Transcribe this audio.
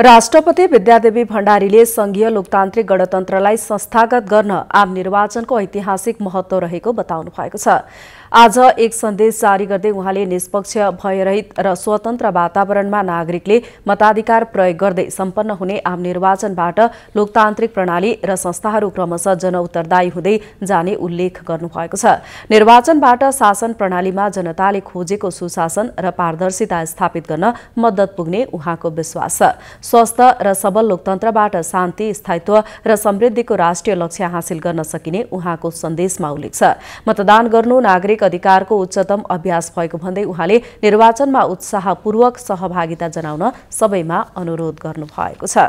राष्ट्रपति विद्यादेवी भण्डारीले संघीय लोकतान्त्रिक गणतन्त्रलाई संस्थागत गर्न आम निर्वाचनको ऐतिहासिक महत्व रहेको बताउनु भएको छ आज एक सन्देश जारी गर्दै उहाँले निष्पक्ष भयरहित र स्वतन्त्र वातावरणमा नागरिकले मताधिकार प्रयोग गर्दै सम्पन्न हुने आम निर्वाचनबाट लोकतान्त्रिक प्रणाली र संस्थाहरू क्रमशः जनउत्तरदायी हुँदै जाने उल्लेख गर्नुभएको छ निर्वाचनबाट शासन प्रणालीमा जनताले खोजेको सुशासन र पारदर्शिता स्थापित गर्न मद्दत पुग्ने उहाँको विश्वास छ स्वस्थ र सबल लोकतन्त्रबाट शान्ति स्थायित्व र समृद्धिको राष्ट्रिय लक्ष्य हासिल गर्न सकिने उहाँको सन्देशमा उल्लेख छ मतदान गर्नु नागरिक अधिकारको उच्चतम अभ्यास भएको भन्दै उहाँले निर्वाचनमा उत्साहपूर्वक सहभागिता जनाउन सबैमा अनुरोध गर्नुभएको छ